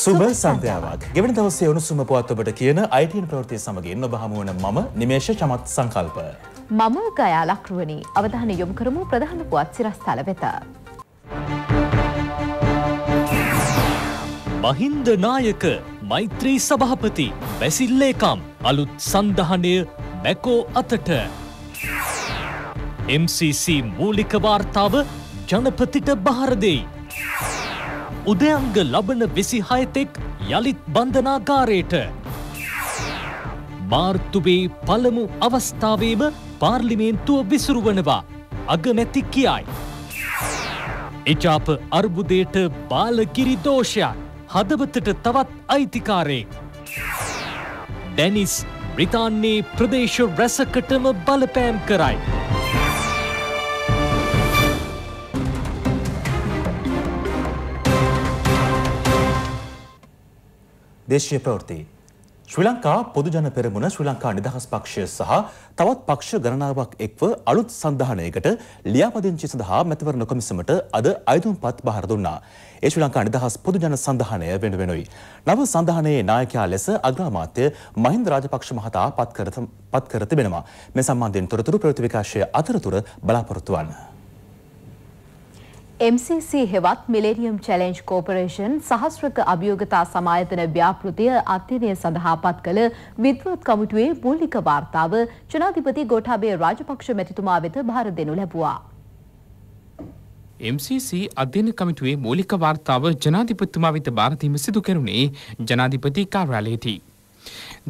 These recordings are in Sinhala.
සුබ සන්ධ්‍යාවක් ගෙවන දවසේ උණුසුම පුවත් ඔබට කියන අයිටන් ප්‍රවෘතිය සමගින් ඔබ හමුවන මම නිමේෂ චමත් සංකල්ප. මම ගයා ලක්රුවනි අවධාන යොමු කරමු ප්‍රධාන පුවත් සිරස්ථල වෙත. මහින්ද නායක මෛත්‍රී සභාපති වැසිල්ලේකම් අලුත් සන්දහනය මැකෝ අතට. MCC මූලික වාර්තාව ජනපතිට භාරදෙයි. උදයන්ග ලබන විසි හයතෙක් යළිත් බන්ධනාගාරයට. මාර්තුබේ පළමු අවස්ථාවේම පාර්ලිමේන්තුව විසුරුවනවා අගමැති කියයි. එජාප අර්බුදයට බාලකිරි දෝෂයක් හදවතට තවත් අයිතිකාරයෙක්. ඩැනිස් බ්‍රිතාන්නේ ප්‍රදේශ රැසකටම බලපෑම් කරයි. දේශය ප්‍රවෘති. ශ්‍රී ලංකා පොදුජන පෙරමුණ ශ්‍රී ලංකා නිදහස් පක්ෂය සහ තවත් පක්ෂ ගණනාවක් එක්ව අලුත් සන්ධානයකට ලියාපදිංචි සඳහා මැතිවරණ කොමිසමට අද අයදුම්පත් බාර දුන්නා. ඒ ශ්‍රී ලංකා නිදහස් පොදුජන සන්ධානය වෙන වෙනුයි. නව සන්ධානයේ නායකයා ලෙස අග්‍රාමාත්‍ය මහින්ද රාජපක්ෂ මහතා පත් කර තිබෙනවා. මේ සම්බන්ධයෙන් තොරතුරු ප්‍රවෘත්ති විකාශය අතරතුර බලාපොරොත්තු වන්න. MCC හෙවත් මිලේනියම් චැලෙන්ජ් කෝපරේෂන් සහස්්‍රක අභියෝගතා සමායතන ව්‍යාපෘතිය අධ්‍යනය සඳහා පත් කළ විද්වත් කමිටුවේ මූලික වාර්තාව ජනාධිපති ගෝඨාභය රාජපක්ෂ මැතිතුමා වෙත භාර දෙනු ලැබුවා. MCC අධ්‍යන කමිටුවේ මූලික වාර්තාව ජනාධිපතිතුමා වෙත භාරතීම සිදු කෙරුණේ ජනාධිපති කාර්යාලයේදී.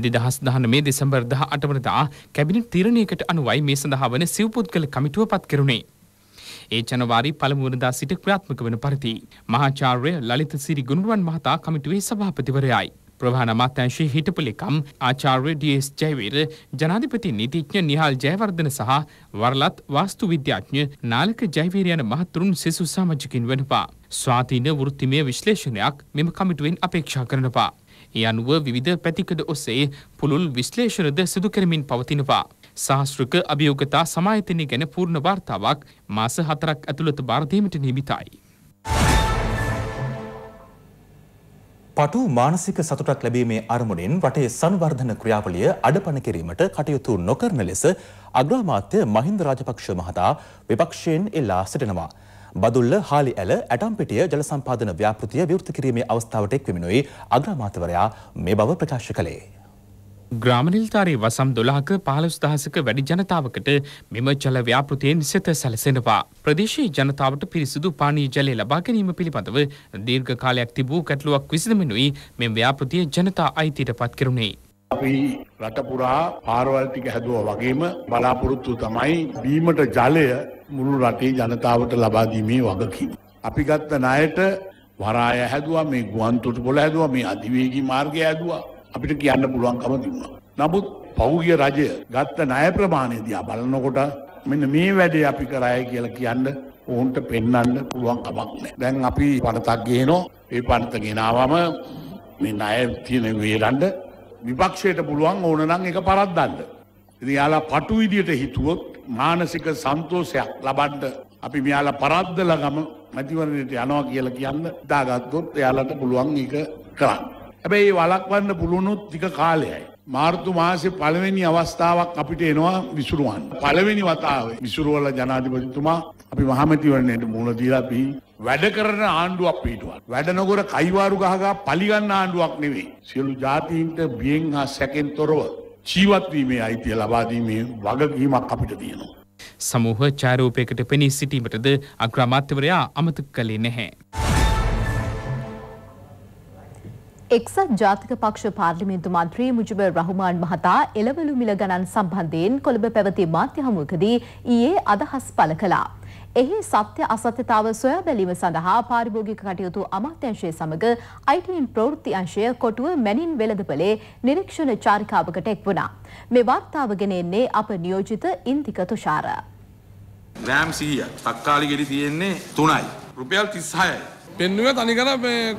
දෙදහස් දහන මේ දෙසම්බර්දහ අටවනදා කැබිනි තිරණයකට අනුවයි මේ සඳහා වන සිව්පුද්ගල කමිටුව පත් කෙරුණේ. ඒ ජනවාරි පළමුුවනදා සිට ක්‍රාත්මක වන පරිදි. මහාචාර්ය ලලිත සිරි ගුණුවන් මහතා කමිටුවේ සභාපතිවරයයි. ප්‍රධාන අමාත්‍යංශයේ හිටපු ලෙකම් ආචාර්ය ඩී.එස්. ජයවීර ජනාධිපති නීතිඥ නිහාල් ජයවර්ධන සහ වරලත් වාස්තු විද්‍යාඥ නාලක ජයවීර යන මහතුරුන් සෙසු සමාජිකින් වෙනවා. ස්වාධීන වෘත්තිමය විශ්ලේෂණයක් මෙම කමිටුවෙන් අපේක්ෂා කරනවා. ඒ අනුව විවිධ පැතිකඩ ඔස්සේ පුළුල් විශ්ලේෂණද සිදු කරමින් පවතිනවා. ශාස්ෘක අභියෝගතා සමායතනය ගැන පූර්ණ වාර්තාවක් මාස හතරක් ඇතුළත බාර්ධීමට නිමිතයි. පටු මානසික සතුටක් ලැබීමේ අරමුණින් රටේ සංවර්ධන ක්‍රියාවලිය අඩපන කිරීමට කටයුතු නොකරන ලෙස අග්‍රාමාත්‍ය මහින්ද රාජපක්ෂ මහතා විපක්ෂයෙන් එල්ලා සිටිනවා. බදුල්ල හාලි ඇල ඇටම්පිටිය ජල සම්පාදන ව්‍යාපෘතිය විවෘත කිරීමේ අවස්ථාවට එක් වෙමිනුයි අග්‍රාමාත්‍යවරයා මේ බව ප්‍රකාශ කළේ. ග්‍රාමනිල්තාරයේ වසම් දොළහක පහළොස් දහසක වැඩි ජනතාවකට මෙම ජල ව්‍යාපෘතියෙන් සෙත සැලසෙනවා. ප්‍රදේශයේ ජනතාවට පිරිසිදු පානී ජලය ලබා ගැනීම පිළිබඳව දීර්ඝ කාලයක් තිබූ ගැටලුවක් විසඳමිනුයි මෙම ව්‍යාපෘතිය ජනතා අයිතියට පත් කෙරුණේ. අපි රටපුරා පාරවල් ටික හැදුවා වගේම බලාපොරොත්තු තමයි බීමට ජලය මුළු රටේ ජනතාවට ලබා දීමේ වගකීම. අපි ගත්ත ණයට වරාය හැදුවා මේ ගුවන් තොටුපොළ හැදුවා මේ අධිවේගී මාර්ගය හැදුවා අපිට කියන්න පුළුවන්කම තිබුණා. නමුත් පෞගිය රජය ගත්ත ණය ප්‍රමාණය දිහා බලනකොට මෙන්න මේ වැඩේ අපි කරාය කියලා කියන්න ඔවුන්ට පෙන්වන්න පුළුවන් කමක් නැහැ. දැන් අපි පනතක් ගේනවා. ඒ පනත ගෙනාවම මේ ණය තියෙන වේලඳ විපක්ෂයට පුළුවන් ඕන නම් ඒක පරද්දන්න. ඉතින් යාලා පටු විදියට හිතුවොත් මානසික සන්තෝෂයක් ලබන්න අපි මෙයාලා පරද්දලා ගම මැතිවරණයට යනවා කියලා කියන්න දාගත්තොත් එයාලට පුළුවන් ඒක කරන්න. හැබැයි වලක්වන්න පුළුවනුත් ටික කාලයයි. මාර්තු මාසේ පළවෙනි අවස්ථාවක් අපිට එනවා විසුරුවන්. පළවෙනි වතාවේ විසුරුවල ජනාධිපතිතුමා අපි මහමැතිවරණයට මුහුණ දීලා අපි වැඩ කරන ආණ්ඩුවක් පිටුවක්. වැඩ නොකර කයිවාරු ගහගා පලිගන්න ආණ්ඩුවක් නෙවෙයි. සියලු ජාතීන්ට බියෙන් හා සැකෙන් තොරව ජීවත් වීමේ අයිතිය ලබා දීමේ වගකීමක් අපිට තියෙනවා. සමූහ ඡායරූපයකට පෙනී සිටීමටද අග්‍රාමාත්‍යවරයා අමතක කළේ නැහැ. එක්සත් ජාතික පක්ෂ පාර්ලිමේන්තු මන්ත්‍රී මුජිබර් රහුමාන් මහතා එළවලු මිල ගණන් සම්බන්ධයෙන් කොළඹ පැවති මාධ්‍ය හමුවකදී ඊයේ අදහස් පළ කළා. එහි සත්‍ය අසත්‍යතාව සොයා බැලීම සඳහා පාරිභෝගික කටයුතු අමාත්‍යංශය සමග අයිටීන් ප්‍රවෘත්ති අංශය කොටුව මැනින් වෙළඳපලේ නිරීක්ෂණ චාරිකාවකට එක් වුණා. මේ වාර්තාව ගෙන එන්නේ අප නියෝජිත ඉන්දික තුෂාර. ග්‍රෑම් 100ක් තක්කාලි ගෙඩි තියෙන්නේ 3යි. රුපියල් 36යි. පෙන්නුවේ තනිකර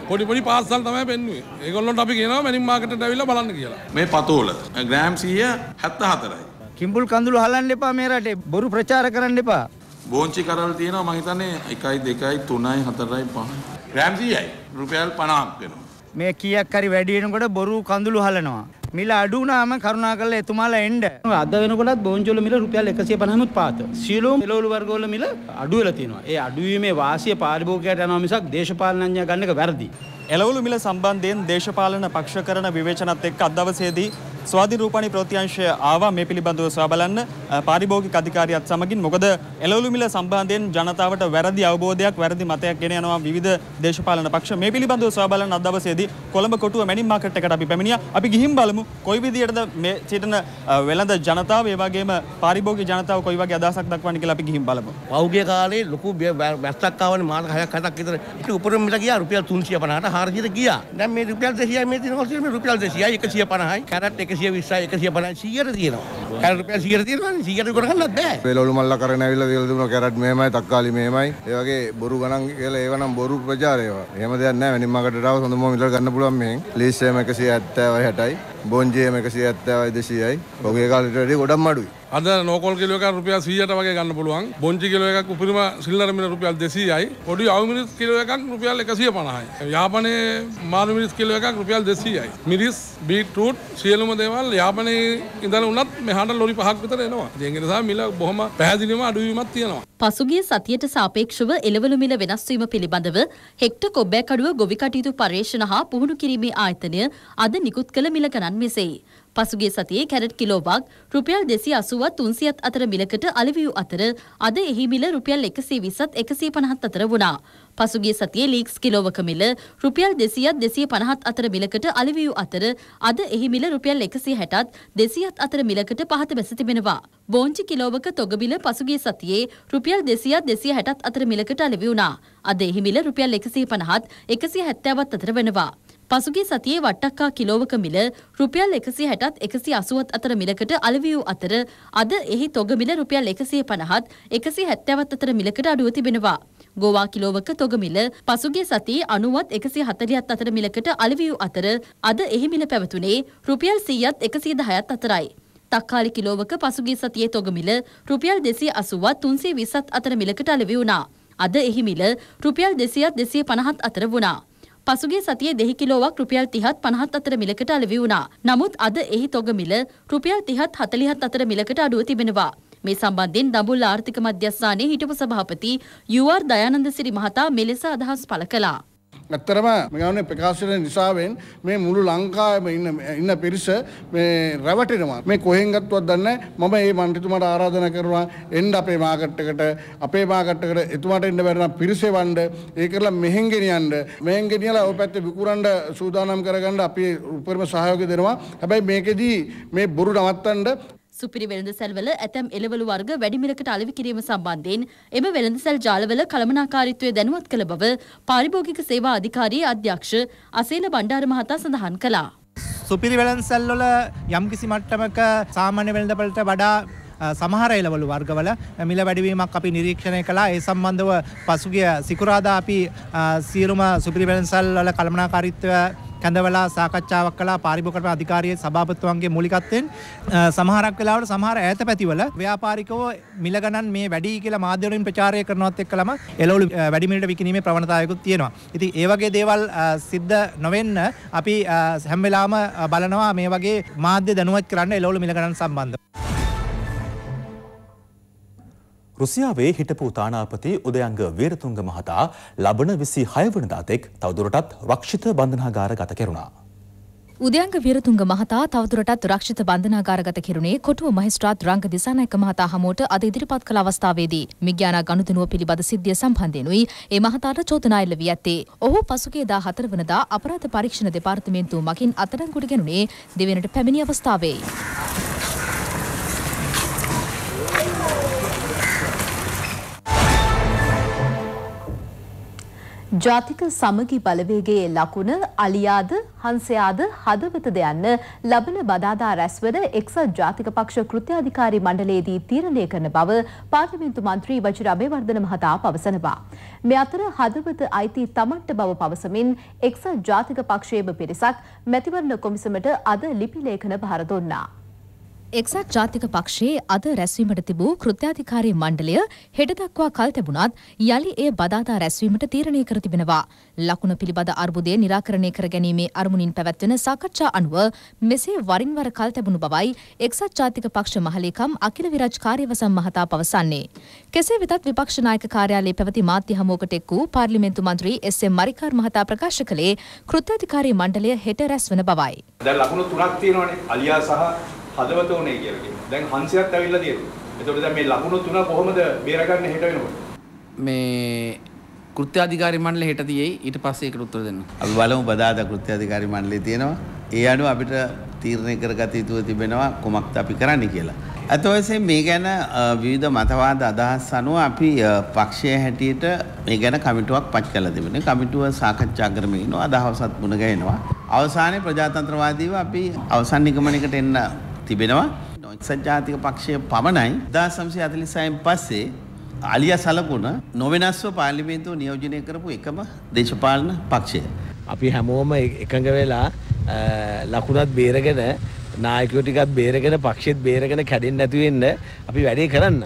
පොඩි පොඩි පාසල් තමයි පෙන්නුවේ. ඒගොල්ලන්ට අපි කියනවා මැනින් මාකට් එකට ඇවිල්ලා බලන්න කියලා. මේ පතෝල ග්‍රෑම් 174යි. කිඹුල් කඳුළු හලන්න එපා මේ රටේ. බොරු ප්‍රචාර කරන්න එපා. බෝංචි කරල් තියෙනවා මම හිතන්නේ 1 2 3 4 5 ග්‍රෑම් 100යි. රුපියල් 50ක් වෙනවා. මේ කීයක් හරි වැඩි වෙනකොට බොරු කඳුළු හලනවා. මිල අඩු වුණාම කරුණාකරලා එතුමාලා එන්න. අද වෙනකොටත් බෝන්ජෝල මිල රුපියල් 150ම පාත. සියලුම එළවලු වර්ගවල මිල අඩු වෙලා තියෙනවා. ඒ අඩු වීමේ වාසිය පාරිභෝගිකයට යනවා මිසක් දේශපාලනඥයා ගන්න එක වැරදි. එළවලු මිල සම්බන්ධයෙන් දේශපාලන පක්ෂ කරන විවේචනත් එක්ක අද දවසේදී ස්වාධීන රූපණී ප්‍රවෘත්තිංශය ආවා මේ පිළිබඳව සොයා බලන්න පාරිභෝගික අධිකාරියත් සමගින් මොකද එළවලු මිල සම්බන්ධයෙන් ජනතාවට වැරදි අවබෝධයක් වැරදි මතයක් ගෙන යනවා විවිධ දේශපාලන පක්ෂ මේ පිළිබඳව සොයා බලන්න අද දවසේදී කොළඹ කොටුව මැනින් මාකට් එකට අපි පැමිණියා අපි ගිහින් බලමු කොයි විදියටද මේ සිටින වෙළඳ ජනතාව ඒ වගේම පාරිභෝගික ජනතාව කොයි වගේ අදහසක් දක්වන්නේ කියලා අපි ගිහින් බලමු පෞගේ කාලේ ලොකු වැස්සක් ආවනේ මාස 6ක් 7ක් විතර ඒක උඩරම මිල ගියා රුපියල් 350ට හාරසියට ගියා දැන් මේ රුපියල් දෙසියයි මේ තියෙන කොස්සිය මේ රුපියල් දෙසියයි එකසිය පණහයි කැරට් එකසිය විස්සයි එකසිය පණයි සියයට තියෙනවා කැරට් රුපියල් සියයට තියෙනවානේ සියයට උඩ කරගන්නත් බෑ වෙලවලු මල්ල කරගෙන ඇවිල්ලා කියලා දුන්නා කැරට් මෙහෙමයි තක්කාලි මෙහෙමයි ඒ වගේ බොරු ගණන් කියලා ඒවා නම් බොරු ප්‍රචාර ඒවා එහෙම දෙයක් නැහැ වෙනින් මකට ඩාව හොඳම මිලට ගන්න පුළුවන් මෙහෙන් ලීස් එහෙම 170යි 60යි බොන්ජේ එහෙම 170යි 200යි ඔගේ කාලේට වැඩිය ගොඩක් මඩුයි අද නෝකල් කිලෝ එකක් රුපියල් 100ට වගේ ගන්න පුළුවන්. බොන්ජි කිලෝ එකක් උපරිම සිල්නර මිල රුපියල් 200යි. පොඩි අවු මිරිස් කිලෝ එකක් රුපියල් 150යි. යාපනයේ මාළු මිරිස් කිලෝ එකක් රුපියල් 200යි. මිරිස්, බීට්රූට් සියලුම දේවල් යාපනයේ ඉඳලා උනත් මෙහාට ලොරි පහක් විතර එනවා. ඉතින් ඒ නිසා මිල බොහොම පැහැදිලිවම අඩුවීමක් තියෙනවා. පසුගිය සතියට සාපේක්ෂව එළවලු මිල වෙනස් වීම පිළිබඳව හෙක්ටර් කොබ්බෑකඩුව ගොවි කටයුතු පර්යේෂණ හා පුහුණු කිරීමේ ආයතනය අද නිකුත් කළ මිල ගණන් මෙසේයි. පසුගේ සතියේ කැරට් කිලෝවක් රුපියල් දෙසි අසුවත් තුන්සියත් අතර මිලකට අලිවියූ අතර අද එහි මිල රුපියල් එකසේ විසත් එකසේ පනහත් අතර වුණා. පසුගේ සතියේ ලීක්ස් කිලෝවක මිල රුපියල් දෙසියත් දෙසිය පනහත් අතර මිලකට අලිවියූ අතර අද එහි මිල රුපියල් එකසි හැටත් දෙසියත් අතර මිලකට පහත බැස තිබෙනවා. බෝංචි කිලෝවක තොගබිල පසුගේ සතියේ රුපියල් දෙසියත් දෙසිය හැටත් අතර මිලකට අලිවිවුණා. අද එහි මිල රුපියල් එකසී පනහත් එකසි හැත්තෑවත් අතර වෙනවා. පසුගිය සතියේ වට්ටක්කා කිලෝවක මිල රුපියල් 160ත් 180ත් අතර මිලකට අලෙවි වූ අතර අද එහි තොග මිල රුපියල් 150ත් 170ත් අතර මිලකට අඩුව තිබෙනවා. ගෝවා කිලෝවක තොග මිල පසුගිය සතියේ 90ත් 140ත් අතර මිලකට අලෙවි වූ අතර අද එහි මිල පැවතුනේ රුපියල් 100ත් 110ත් අතරයි. තක්කාලි කිලෝවක පසුගිය සතියේ තොගමිල රුපියල් දෙසිය අසුවත් තුන්සේ විසත් අතර මිලකට අලෙවි වුණා. අද එහි මිල රුපියල් දෙසියත් දෙසිය පණහත් අතර වුණා. පසුගිය සතියේ දෙහි කිලෝවක් රුපියල් 30ත් 50ත් අතර මිලකට අලෙවි වුණා. නමුත් අද එහි තොග මිල රුපියල් 30ත් 40ත් අතර මිලකට අඩුව තිබෙනවා. මේ සම්බන්ධයෙන් දඹුල්ල ආර්ථික මධ්‍යස්ථානයේ හිටපු සභාපති යූ.ආර්. දයානන්ද සිරි මහතා මෙලෙස අදහස් පළ කළා. ඇත්තරම මෙගන ප්‍රකාශන නිසාවෙන් මේ මුළු ලංකාම ඉන්න ඉන්න පිරිස මේ රැවටෙනවා මේ කොහෙන් ගත්තුවත් දන්න මම ඒ මන්ටිතුමට ආරාධන කරවා එන්ඩ අපේ මාකට්ටකට අපේ මාකට්ටකට එතුමට එන්න බැරන පිරිසේ වන්ඩ ඒ කරලා මෙහෙන්ගෙනියන්ඩ මෙහෙන්ගෙනියලා ඔ පැත්ත විකුරන්ඩ සූදානම් කරගන්න අපි උපරම සහයෝක දෙනවා හැබැයි මේකෙදී මේ බොරු නවත්තන්ඩ සුපිරි වෙළඳසැල්වල ඇතැම් එළවලු වර්ග වැඩිමිලකට අලෙවි කිරීම සම්බන්ධයෙන් එම වෙළඳසැල් ජාලවල කළමනාකාරීත්වය දැනුවත් කළ බව පාරිභෝගික සේවා අධිකාරී අධ්‍යක්ෂ අසේල බණ්ඩාර මහතා සඳහන් කළා. සුපිරි වෙළඳසැල් වල යම්කිසි මට්ටමක සාමාන්‍ය වෙළඳපළට වඩා සමහර එළවලු වර්ගවල මිල වැඩිවීමක් අපි නිරීක්ෂණය කළා ඒ සම්බන්ධව පසුගිය සිකුරාදා අපි සියලුම සුපිරි වෙළඳසැල් වල කළමනාකාරීත්වය කැඳවලා සාකච්ඡාවක් කළා පාරිභෝගික අධිකාරියේ සභාපතිතුමන්ගේ මූලිකත්වයෙන් සමහරක් වෙලාවට සමහර ඈත පැතිවල ව්‍යාපාරිකව මිල ගණන් මේ වැඩි කියලා මාධ්‍ය වලින් ප්‍රචාරය කරනවත් එක්කලම එළවලු වැඩි මිලට විකිණීමේ ප්‍රවණතාවයකුත් තියෙනවා. ඉතින් ඒ වගේ දේවල් සිද්ධ නොවෙන්න අපි හැම වෙලාවම බලනවා මේ වගේ මාධ්‍ය දැනුවත් කරන්න එළවලු මිල ගණන් සම්බන්ධව. රුසියාවේ හිටපු තානාපති උදයංග වීරතුංග මහතා ලබන විසි හයවනදා තෙක් තවදුරටත් රක්ෂිත බන්ධනාගාර ගත කෙරුණා. උදයංග වීරතුංග මහතා තවදුරටත් රක්ෂිත බන්ධනාගාරගත කෙරුණේ කොටුව මහිස්ත්‍රාත් රංග දිසානායක මහතා හමුවට අද ඉදිරිපත් කළ අවස්ථාවේදී මිග්‍යානා ගනුදෙනුව පිළිබඳ සිද්ධිය සම්බන්ධයෙන්ුයි ඒ මහතාට චෝදනා එල්ල වී ඇත්තේ. ඔහු පසුගිය 14 වනදා අපරාධ පරීක්ෂණ දෙපාර්තමේන්තුව මගින් අත්අඩංගුවට ගැනුණේ දෙවෙනට පැමිණි අවස්ථාවේයි. ජාතික සමගි බලවේගයේ ලකුණ අලියාද හංසයාද හදවතද යන්න ලබන බදාදා රැස්වන එක්සත් ජාතික පක්ෂ කෘත්‍යාධිකාරී මණ්ඩලයේදී තීරණය කරන බව පාර්ලිමේන්තු මන්ත්‍රී වජිර අබේවර්ධන මහතා පවසනවා. මේ අතර හදවත අයිති තමන්ට බව පවසමින් එක්සත් ජාතික පක්ෂයේම පිරිසක් මැතිවරණ කොමිසමට අද ලිපි ලේඛන භාර දුන්නා. එක්සත් ජාතික පක්ෂයේ අද රැස්වීමට තිබූ කෘත්‍යාධිකාරී මණ්ඩලය හෙට දක්වා කල් තිබුණත් යළි ඒ බදාදා රැස්වීමට තීරණය කර තිබෙනවා. ලකුණ පිළිබඳ අර්බුදය නිරාකරණය කර ගැනීමේ අරමුණින් පැවැත්වෙන සාකච්ඡා අනුව මෙසේ වරින් වර කල් තැබුණු බවයි එක්සත් ජාතික පක්ෂ මහලේකම් අකිල විරාජ් කාර්යවසම් මහතා පවසන්නේ. කෙසේ වෙතත් විපක්ෂ නායක කාර්යාලයේ පැවති මාධ්‍ය හමුවකට එක් වූ පාර්ලිමේන්තු මන්ත්‍රී එස්.එම්. මරිකාර් මහතා ප්‍රකාශ කළේ කෘත්‍යාධිකාරී මණ්ඩලය හෙට රැස්වන බවයි. දැන් ලකුණු තුනක් තියෙනවානේ අලියා සහ හදවත උනේ කියලා කියනවා. දැන් 100ක් ඇවිල්ලා තියෙනවා. එතකොට දැන් මේ ලකුණු තුන කොහොමද බේරගන්න හෙට වෙනකොට? මේ කෘත්‍යාධිකාරී මණ්ඩලය හෙට තියෙයි. ඊට පස්සේ ඒකට උත්තර දෙන්න. අපි බලමු බදාදා කෘත්‍යාධිකාරී මණ්ඩලය තියෙනවා. ඒ අනුව අපිට තීරණය කරගත යුතුව තිබෙනවා කොමක්ද අපි කරන්න කියලා. ඇතවසේ මේ ගැන විවිධ මතවාද අදහස් අනුව අපි පක්ෂය හැටියට මේ ගැන කමිටුවක් පච් කළ තිබෙන කමිටුව සාකච්ඡා කරමින් අදහසත් මුණගැහෙනවා. අවසානයේ ප්‍රජාතන්ත්‍රවාදීව අපි අවසන් නිගමනයකට එන්න තිබෙනවා. සංජාතික පක්ෂය පමණයි දාසම්සය අතලිසායෙන් පස්සේ අලිය සලකුණ නොවෙනස්ව පාලිමේන්තුව නියෝජනය කරපු එකම දේශපාලන පක්ෂය. අපි හැමෝම එකඟ වෙලා ලකුණත් බේරගෙන නායකෝ ටිකත් බේරගෙන පක්ෂෙත් බේරගෙන කැඩෙන්නේ නැති වෙන්න අපි වැඩේ කරන්න.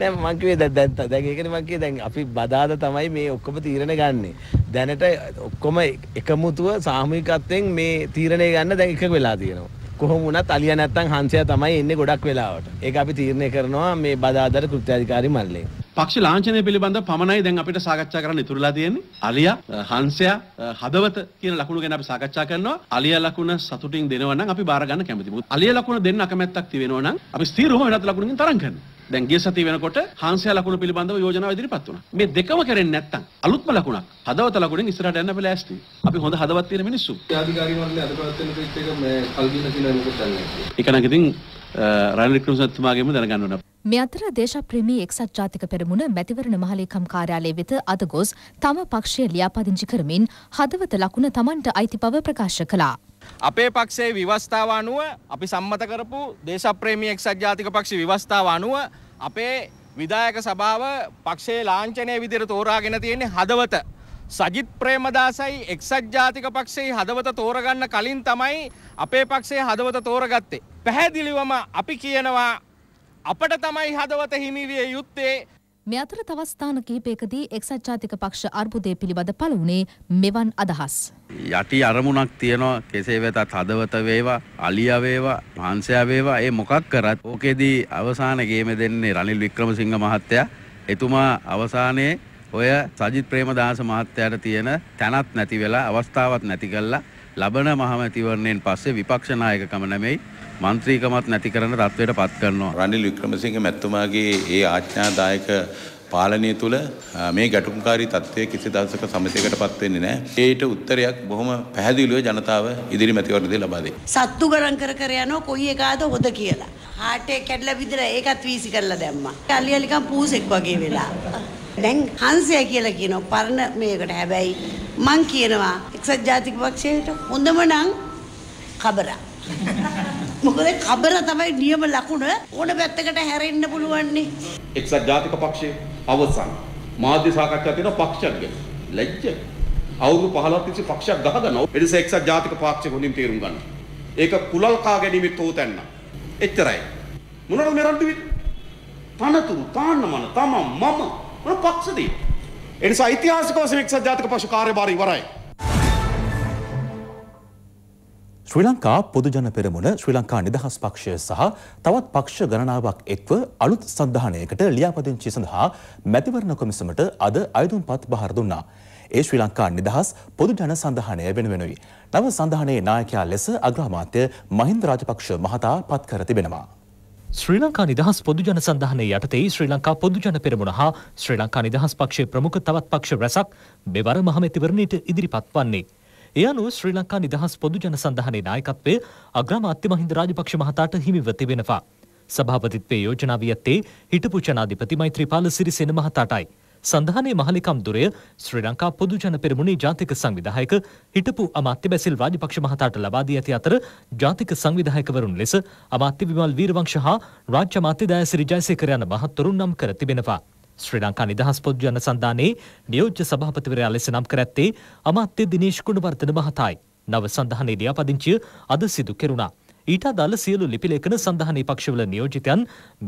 දැන් මං කිව්වේ දැන් දැන් දැන් ඒකනේ මං කිව්වේ දැන් අපි බදාද තමයි මේ ඔක්කොම තීරණ ගන්නෙ. දැනට ඔක්කොම එකමුතුව සාමූහිකත්වයෙන් මේ තීරණය ගන්න දැන් එකක වෙලා තියෙනවා. කොහොම වුණත් අලියා නැත්තම් හංසයා තමයි එන්නේ ගොඩක් වෙලාවට. ඒක අපි තීරණය කරනවා මේ බදාදර කෘත්‍යාධිකාරී මණ්ඩලයෙන්. පක්ෂ ලාංඡනය පිළිබඳ පමණයි දැන් අපිට සාකච්ඡා කරන්න ඉතුරුලා තියෙන්නේ. අලියා හංසයා හදවත කියන ලකුණු ගැන අපි සාකච්ඡා කරනවා. අලියා ලකුණ සතුටින් දෙනවා නම් අපි බාර ගන්න කැමතියි. අලියා ලකුණ දෙන්න අකමැත්තක් තියෙනවා නම් අපි ස්ථීරවම වෙනත් ලකුණකින් තරම් කරනවා. දැන් ගිය සතිය වෙනකොට හාන්සයා ලකුණු පිළිබඳව යෝජනාව ඉදිරිපත් වුණා. මේ දෙකම කරෙන්නේ නැත්නම් අලුත්ම ලකුණක් හදවත ලකුණෙන් ඉස්සරහට යන්න අපි ලෑස්ති. අපි හොඳ හදවත් තියෙන මිනිස්සු. ආධිකාරී මණ්ඩලයේ අද පවත්වන පිට් එක මේ කල්ගින කියලා මොකද දන්නේ. ඒක නම් ඉතින් රනිල් වික්‍රමසිංහතුමාගෙම දැනගන්න ඕන. මේ අතර දේශප්‍රේමී එක්සත් ජාතික පෙරමුණ මැතිවරණ මහලේකම් කාර්යාලය වෙත අද ගොස් තම පක්ෂය ලියාපදිංචි කරමින් හදවත ලකුණ තමන්ට අයිති බව ප්‍රකාශ කළා. අපේ පක්ෂයේ විවස්ථාව අනුව අපි සම්මත කරපු දේශප්‍රේමී එක්සත් ජාතික පක්ෂ විවස්ථාව අනුව අපේ විධායක සභාව පක්ෂයේ ලාංඡනය විදිහට තෝරාගෙන තියෙන්නේ හදවත සජිත් ප්‍රේමදාසයි එක්සත් ජාතික පක්ෂයේ හදවත තෝරගන්න කලින් තමයි අපේ පක්ෂයේ හදවත තෝරගත්තේ පැහැදිලිවම අපි කියනවා අපට තමයි හදවත හිමි විය යුත්තේ මේ අතර තවත් ස්ථාන කිහිපයකදී එක්සත් ජාතික පක්ෂ අර්බුදය පිළිබඳ පළවුණේ මෙවන් අදහස්. යටි අරමුණක් තියෙනවා කෙසේ වෙතත් හදවත වේවා අලිය වේවා මාංශය වේවා ඒ මොකක් කරත් ඕකෙදී අවසාන ගේම දෙන්නේ රනිල් වික්‍රමසිංහ මහත්තයා. එතුමා අවසානයේ ඔය සජිත් ප්‍රේමදාස මහත්තයාට තියෙන තැනක් නැති වෙලා අවස්ථාවක් නැති කරලා ලබන මහමැතිවරණයෙන් පස්සේ විපක්ෂ නායකකම නෙමෙයි මන්ත්‍රීකමත් නැති කරන තත්වයට පත් කරනවා. රනිල් වික්‍රමසිංහ මැතිතුමාගේ ඒ ආඥාදායක පාලනය තුළ මේ ගැටුම්කාරී තත්ත්වය කිසි දවසක සමිතියකට පත් වෙන්නේ නැහැ. ඒට උත්තරයක් බොහොම පැහැදිලිව ජනතාව ඉදිරි මැතිවරණයේදී ලබා දෙයි. සත්තු ගණන් කර කර යනවා කොයි එකාද හොද කියලා. හාටේ කැඩලා විදිලා ඒකත් වීසි කරලා දැම්මා. අලියා නිකන් පූසෙක් වගේ වෙලා. දැන් හංසය කියලා කියනවා පරණ මේකට හැබැයි මං කියනවා එක්සත් ජාතික පක්ෂයට හොඳම නම් කබරා. මොකද කබර තමයි නියම ලකුණ ඕන පැත්තකට හැරෙන්න පුළුවන්නේ. එක්සත් ජාතික පක්ෂයේ අවසන් මාධ්‍ය සාකච්ඡා තියෙන පක්ෂයක් ගැන. ලැජ්ජ. අවුරුදු 15ක් තිස්සේ පක්ෂයක් ගහගනවා. ඒ නිසා එක්සත් ජාතික පක්ෂය හොඳින් තේරුම් ගන්න. ඒක කුලල් කා ගැනීමෙත් උතැන්න. එච්චරයි. මොනරල් මෙරන්ටු විත් තනතුරු තාන්න මන තමන් මම මොන පක්ෂද ඒ නිසා ඓතිහාසික වශයෙන් එක්සත් ජාතික පක්ෂ කාර්යභාරය ඉවරයි. ශ්‍රී ලංකා පොදුජන පෙරමුණ ශ්‍රී ලංකා නිදහස් පක්ෂය සහ තවත් පක්ෂ ගණනාවක් එක්ව අලුත් සන්ධානයකට ලියාපදිංචි සඳහා මැතිවරණ කොමිසමට අද අයදුම්පත් බහර දුන්නා. ඒ ශ්‍රී ලංකා නිදහස් පොදුජන සඳහනය වෙනුවෙනුයි. නව සඳහනයේ නායකයා ලෙස අග්‍රාමාත්‍ය මහින්ද රාජපක්ෂ මහතා පත් කර තිබෙනවා. ශ්‍රී ලංකා නිදහස් පොදුජන සඳහනය යටතේ ශ්‍රී ලංකා පොදුජන පෙරමුණ හා ශ්‍රී ලංකා නිදහස් පක්ෂය ප්‍රමුඛ තවත් පක්ෂ රැසක් මෙවර මහමැතිවරණයට ඉදිරිපත් වන්නේ. ඒ අනුව ශ්‍රී ලංකා නිදහස් පොදුජන සඳහනේ නායකත්වය අග්‍රාමාත්‍ය මහින්ද රාජපක්ෂ මහතාට හිමිව තිබෙනවා. සභාපතිත්වයේ යෝජනා වී ඇත්තේ හිටපු ජනාධිපති මෛත්‍රීපාල සිරිසේන මහතාටයි. සඳහනේ මහලිකම් දුරය ශ්‍රී ලංකා පොදු ජන පෙරමුණේ ජාතික සංවිධායක හිටපු අමාත්‍ය බැසිල් රාජපක්ෂ මහතාට ලබා දී ඇති අතර ජාතික සංවිධායකවරුන් ලෙස අමාත්‍ය විමල් වීරවංශ හා රාජ්‍ය අමාත්‍ය දයාසිරි ජයසේකර යන මහත්වරුන් නම් කර තිබෙනවා. ශ්‍රී ලංකා නිදහස් පොදු ජන සන්ධානයේ නියෝජ්‍ය සභාපතිවරයා ලෙස නම් කර ඇත්තේ අමාත්‍ය දිනේෂ් ගුණවර්ධන මහතායි. නව සන්ධානයේදී ආපදිංචිය අද සිදු කෙරුණා. ඊට අදාළ සියලු ලිපිලේඛන සන්ධානයේ පක්ෂවල නියෝජිතයන්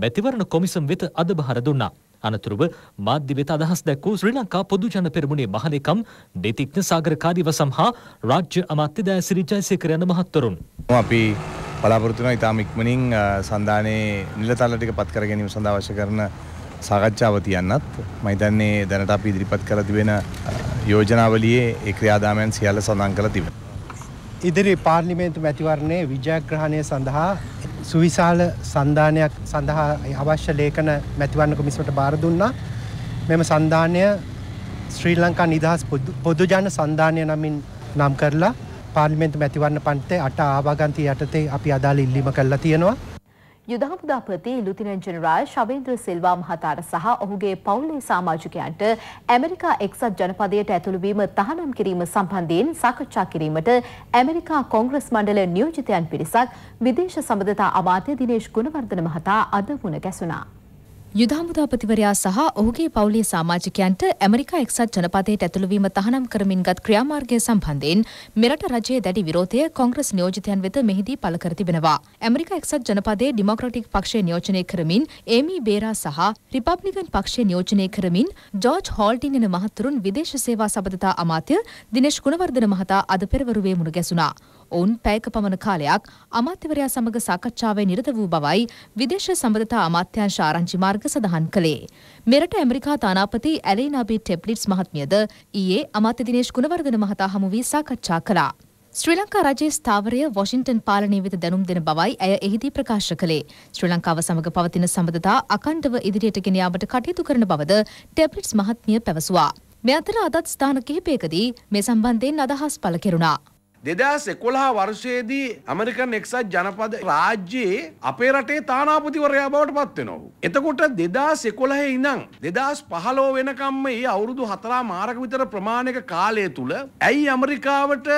මැතිවරණ කොමිසම් වෙත අද බහර දුන්නා. අනතුරුව මාධ්‍ය වෙත අදහස් දැක් වූ ශ්‍රී ලංකා පොදු ජන පෙරමුණේ මහලේකම් නීතිඥ සාගරකාරීව සම්හා රාජ්‍ය අමාත්‍ය දෑසිරි ජයසේකර යන මහත්වරුන්. අපි බලාපොරොත්තු වෙනවා ඉතාම ඉක්මනින් සන්ධානයේ නිලතල ටික පත් කර ගැනීම සඳහා අවශ්‍ය කරන සාකච්ඡාව තියන්නත් මහිතන්නේ දැනට අප ඉදිරිපත් කර තිබෙන යෝජනාවලියේ ඒ ක්‍රියාදාමයන් සියල්ල සඳහන් කළ තිබෙන. ඉදිරි පාර්ලිමේන්තු මැතිවරණයේ විජයග්‍රහණය සඳහා සුවිශාල සන්ධානයක් සඳහා අවශ්‍ය ලේඛන මැතිවරණ කොමිසමට බාර දුන්නා. මෙම සන්ධානය ශ්‍රී ලංකා නිදහස් පොදුජන සන්ධානය නමින් නම් කරලා පාර්ලිමේන්තු මැතිවරණ පන්තේ අට ආවාගන්ති යටතේ අපි අදාළ ඉල්ලීම කළා තියෙනවා. යුද හමුදාපති ලුතිනන් ජෙනරාල් ශවේන්ද්‍ර සිල්වා මහතාට සහ ඔහුගේ පවුලේ සමාජිකයන්ට ඇමරිකා එක්සත් ජනපදයට ඇතුළුවීම තහනම් කිරීම සම්බන්ධයෙන් සාකච්ඡා කිරීමට ඇමරිකා කොංග්‍රස් මණ්ඩල නියෝජිතයන් පිරිසක් විදේශ සබඳතා අමාත්‍ය දිනේෂ් ගුණවර්ධන මහතා අද වුණ ගැසුණා. යුද හමුදාපතිවරයා සහ ඔහුගේ පවුලේ සමාජිකයන්ට ඇමරිකා එක්සත් ජනපදයට ඇතුළුවීම තහනම් කරමින්ගත් ක්‍රියාමාර්ගය සම්බන්ධයෙන් මෙරට රජයේ දැඩි විරෝධය කොංග්‍රස් නියෝජිතයන් වෙත මෙහිදී පළ කර තිබෙනවා. ඇමරිකා එක්සත් ජනපදයේ ඩෙමොක්‍රටික් පක්ෂය නියෝජනය කරමින් ඒමි බේරා සහ රිපබ්ලිකන් පක්ෂය නියෝජනය කරමින් ජෝර්ජ් හෝල්ටින් එන මහතුරුන් විදේශ සේවා සබඳතා අමාත්‍ය දිනේෂ් ගුණවර්ධන මහතා අද පෙරවරුවේ මුණ ගැසුණා. ඔවුන් පැයක පමණ කාලයක් අමාත්‍යවරයා සමග සාකච්ඡාවේ නිරත වූ බවයි විදේශ සම්බන්ධතා අමාත්‍යාංශ ආරංචි මාර්ග සඳහන් කළේ. මෙරට ඇමරිකා තානාපති ඇලීනා බී ටෙප්ලිට්ස් මහත්මියද ඊයේ අමාත්‍ය දිනේෂ් ගුණවර්ධන මහතා හමු වී සාකච්ඡා කළා. ශ්‍රී ලංකා රජයේ ස්ථාවරය වොෂින්ටන් පාලනය වෙත දැනුම් දෙන බවයි ඇය එහිදී ප්‍රකාශ කළේ. ශ්‍රී ලංකාව සමග පවතින සම්බන්ධතා අකණ්ඩව ඉදිරියට ගෙන යාමට කටයුතු කරන බවද ටෙබ්ලිට්ස් මහත්මිය පැවසුවා. මේ අතර අදත් ස්ථාන කිහිපයකදී මේ සම්බන්ධයෙන් අදහස් පළ කෙරුණා. දෙදස් එකොළහා වර්ෂයේදී ඇමරිකන් එක්සත් ජනපද රාජ්‍යයේ අපේ රටේ තානාපතිවරයා බවට පත්වෙනවු. එතකොට දෙදස් එකොළහේ ඉඳං දෙදස් පහලෝ වෙනකම්ම ඒ අවුරුදු හතරා මාරක විතර ප්‍රමාණක කාලය තුළ ඇයි ඇමරිකාවට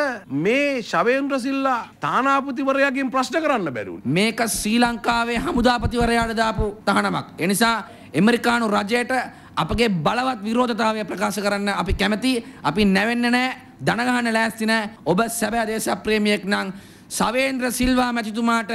මේ ශවේන්ද්‍ර සිල්ලා තානාපතිවරයාගෙන් ප්‍රශ්න කරන්න බැරුන්. මේක ශ්‍රී ලංකාවේ හමුදාපතිවරයාට දාපු තහනමක්. එනිසා එමරිකානු රජයට අපගේ බලවත් විරෝධතාවය ප්‍රකාශ කරන්න අපි කැමති අපි නැවෙන්න නෑ දනගහන්න ලෑස්ති නෑ ඔබ සැබෑ දේශප්‍රේමියෙක් නම් සවේන්ද්‍ර සිල්වා මැතිතුමාට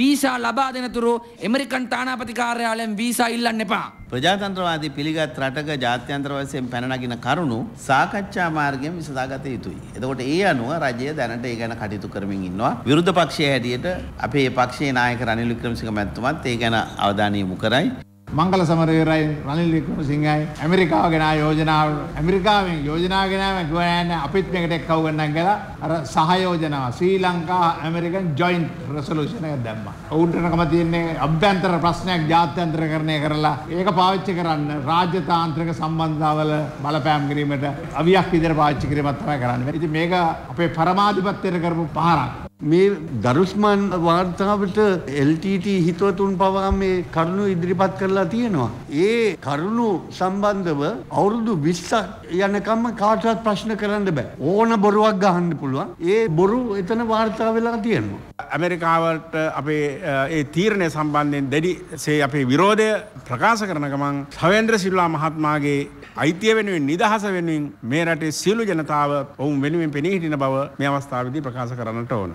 වීසා ලබා දෙනතුරු ඇමරිකන් තානාපති කාර්යාලයෙන් වීසා ඉල්ලන්න එපා. ප්‍රජාතන්ත්‍රවාදී පිළිගත් රටක ජාත්‍යන්තර වශයෙන් පැනනගින කරුණු සාකච්ඡා මාර්ගයෙන් විසඳාගත යුතුයි. එතකොට ඒ අනුව රජය දැනට ඒ ගැන කටයුතු කරමින් ඉන්නවා. විරුද්ධ පක්ෂයේ හැටියට අපේ පක්ෂයේ නායක රනිල් වික්‍රමසිංහ මැතිතුමත් ඒ ගැන අවධානය යොමු කරයි. මංගල සමරවරයි රනිල් වික්‍රමසිංහයි ඇමරිකාව ගෙන යෝජනාව ඇමරිකාවෙන් යෝජනා ගෙනාව ගුවයන්න අපිත් මේකට එක්කව ගන්නන් කියලා අර සහයෝජනාව Sri Lanka American joint resolution එකක් දැම්මා. ඔවුන්ටනකම තියන්නේ අභ්‍යන්තර ප්‍රශ්නයක් ජාත්‍යන්තරකරණය කරලා ඒක පාවිච්චි කරන්න රාජ්‍ය තාන්ත්‍රික සම්බන්ධතාවල බලපෑම් කිරීමට අවියක් විදිහට පාවිච්චි කිරීමක් තමයි කරන්නේ. ඉතින් මේක අපේ පරමාධිපත්‍යයට කරපු පහරක්. මේ දරුස්මන් වාර්තාවට LTT හිතවතුන් පවා මේ කරුණු ඉදිරිපත් කරලා තියෙනවා. ඒ කරුණු සම්බන්ධව අවුරුදු 20ක් යනකම් කාටවත් ප්‍රශ්න කරන්න බෑ. ඕන බොරුවක් ගහන්න පුළුවන්. ඒ බොරු එතන වාර්තා වෙලා තියෙනවා. ඇමරිකාවට අපේ ඒ තීරණය සම්බන්ධයෙන් දැඩි සේ අපේ විරෝධය ප්‍රකාශ කරන ගමන් සවේන්ද්‍ර සිල්වා මහත්මාගේ අයිතිය වෙනුවෙන් නිදහස වෙනුවෙන් මේ රටේ සියලු ජනතාව ඔවුන් වෙනුවෙන් පෙනී හිටින බව මේ අවස්ථාවේදී ප්‍රකාශ කරන්නට ඕන.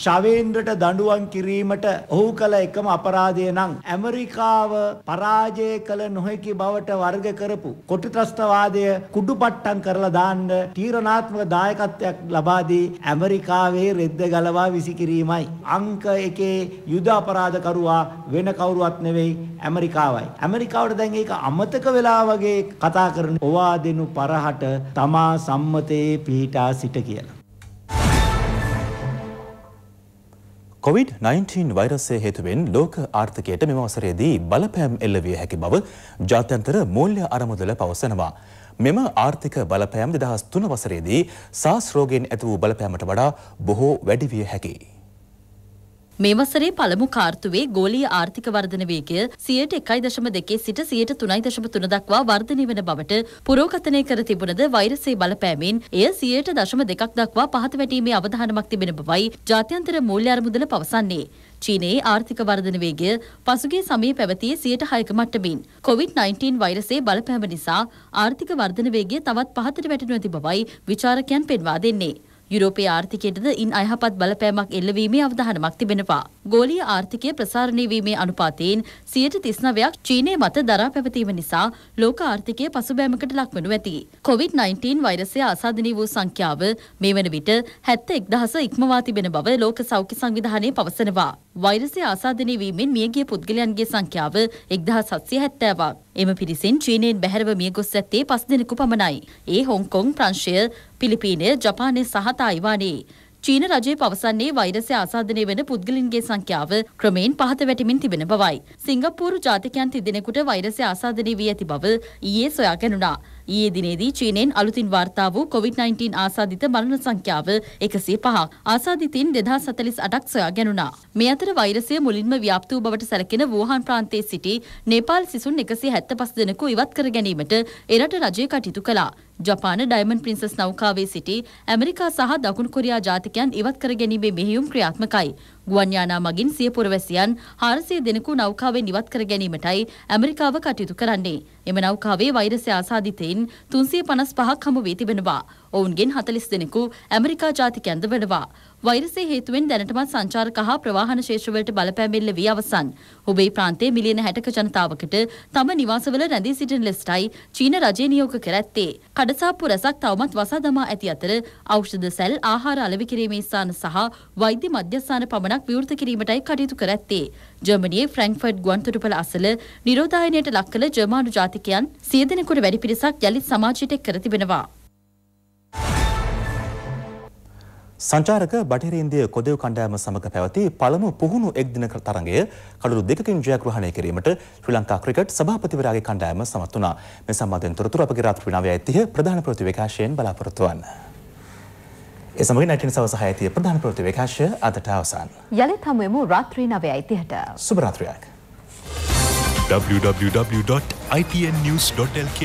ශවේන්ද්‍රට දඬුවම් කිරීමට ඔහු කළ එකම අපරාධය නම් ඇමරිකාව පරාජය කළ නොහැකි බවට වර්ග කරපු කොටිත්‍රස්තවාදය කුඩුපට්ටම් කරලා දාන්න තීරණාත්මක දායකත්වයක් ලබා දී ඇමරිකාවේ රෙද්ද ගලවා විසිකිරීමයි. අංක එකේ යුද අපරාධකරුවා වෙන කවුරුවත් නෙවෙයි ඇමරිකාවයි. ඇමරිකාවට දැන් ඒක අමතක වෙලා වගේ කතා කරන ඔවා දෙනු පරහට තමා සම්මතයේ පිහිටා සිට කියලා. කොවිD-19 වෛරසය හේතුවෙන් ලෝක ආර්ථිකයට මෙම වසරේදී බලපෑම් එල්ලවිය හැකි බව ජාත්‍යන්තර මූල්‍ය අරමුදල පවසනවා. මෙම ආර්ථික බලපෑම් 2003 වසරේදී SARS රෝගයෙන් ඇති වූ බලපෑමට වඩා බොහෝ වැඩි විය හැකියි. මේ වසරේ පළමු කාර්තුවේ ගෝලීය ආර්ථික වර්ධන වේගය 101.2 සිට 103.3 දක්වා වර්ධනය වෙන බවට පුරෝගතනය කර තිබුණද වෛරසයේ බලපෑමෙන් එය 100.2ක් දක්වා පහත වැටීමේ අවධානමක් තිබෙන බවයි ජාත්‍යන්තර මූල්‍ය අරමුදල පවසන්නේ. චීනයේ ආර්ථික වර්ධන වේගය පසුගිය සමයේ පැවතියේ 106ක මට්ටමින් COVID-19 වෛරසයේ බලපෑම නිසා ආර්ථික වර්ධන වේගය තවත් පහතට වැටෙනු ඇති බවයි විචාරකයන් පෙන්වා දෙන්නේ. යුරෝපයේ ආර්ථිකයටද ඉන් අයහපත් බලපෑමක් එල්ලවීමේ අවධානමක් තිබෙනවා. ගෝලීය ආර්ථිකය ප්‍රසාරණය වීමේ අනුපාතයෙන් 139ක් චීනය මත දරා පැවතීම නිසා ලෝක ආර්ථිකය පසුබෑමකට ලක්වනු ඇති. COVID-19 වෛරසය ආසාදනී වූ සංඛ්‍යාව මේ වන විට 71000 ඉක්මවා තිබෙන බව ලෝක සෞඛ්‍ය සංවිධානය පවසනවා. වෛරසය ආසාදනය වීමෙන් මියගිය පුද්ගලයන්ගේ සංඛ්‍යාව 1770ක්. එම පිරිසෙන් චීනයෙන් බැහැරව මියගොස් ඇත්තේ පස් දෙනෙකු පමණයි. ඒ හොංකොං ප්‍රංශය පිලිපීනය ජපානය සහ තායිවානයේ. චීන රජය පවසන්නේ වෛරසය ආසාදනය වෙන පුද්ගලින්ගේ සංඛ්‍යාව ක්‍රමයෙන් පහත වැටමින් තිබෙන බවයි. සිංගප්පූරු ජාතිකයන් තිදෙනෙකුට වෛරසය ආසාදනය වී ඇති බව ඊයේ සොයා ගැනුණා. ඊයේ දිනේදී චීනෙන් අලුතින් වාර්තා වූ COVID-19 ආසාදිත මරණ සංඛ්‍යාව 105ක් ආසාදිතින් 2048ක් සොයා ගැනුණා. මේ අතර වෛරසය මුලින්ම ව්‍යාප්ත වූ බවට සැලකෙන වූහාන් ප්‍රාන්තයේ සිටි නේපාල් සිසුන් 175 දෙනෙකු ඉවත් කර ගැනීමට එරට රජය කටයුතු කළා. ජපාන ඩයිමන් ප්‍රින්සස් නෞකාවේ සිටි ඇමරිකා සහ දකුණු කොරියා ජාතිකයන් ඉවත් කර ගැනීමේ මෙහෙයුම් ක්‍රියාත්මකයි. ගුවන්යානා මගින් සිය පුරවැසියන් හාරසය දෙනෙකු නෞකාවෙන් ඉවත් කර ගැනීමටයි ඇමරිකාව කටයුතු කරන්නේ. එම නෞකාවේ වෛරසය ආසාධිතයින් තුන්සිය පනස් පහක් හමු වී තිබෙනවා. ඔවුන්ගෙන් හතලිස් දෙනෙකු ඇමරිකා ජාතිකයන්ද වෙනවා. වෛරසය හේතුවෙන් දැනටමත් සංචාරක හා ප්‍රවාහන ශේෂවලට බලපෑමෙල්ල වී අවසන්. හුබෙයි ප්‍රාන්තයේ මිලියන 60ක ජනතාවකට තම නිවාසවල රැඳී සිටින ලෙසටයි චීන රජය නියෝග කර ඇත්තේ. කඩසාප්පු රැසක් තවමත් වසා දමා ඇති අතර ඖෂධ සැල් ආහාර අලෙවි කිරීමේ ස්ථාන සහ වෛද්‍ය මධ්‍යස්ථාන පමණක් විවෘත කිරීමටයි කටයුතු කර ඇත්තේ. ජර්මනියේ ෆ්‍රැන්ක්ෆර්ඩ් ගුවන්තොටුපළ අසල නිරෝධායනයට ලක් කළ ජර්මානු ජාතිකයන් සිය දෙනෙකුට වැඩි පිරිසක් යළිත් සමාජයට එක් කර තිබෙනවා. සංචාරක බටහිර ඉන්දිය කොදෙව් කණ්ඩායම සමග පැවති පළමු පුහුණු එක් දිනක තරඟය කඩළු දෙකකින් ජයග්‍රහණය කිරීමට ශ්‍රී ලංකා ක්‍රිකට් සභාපතිවරයාගේ කණ්ඩායම සමත් වුණා. මේ සම්බන්ධයෙන් තොරතුරු අපගේ රාත්‍රී 9:30 ප්‍රධාන ප්‍රවෘත්ති විකාශයෙන් බලාපොරොත්තු වන්න. ඒ සමගින් නැටින සවස 6:30 ප්‍රධාන ප්‍රවෘත්ති විකාශය අදට අවසන්. යලිත් හමුවෙමු රාත්‍රී 9:30ට. සුබ රාත්‍රියක්. www.ipnnews.lk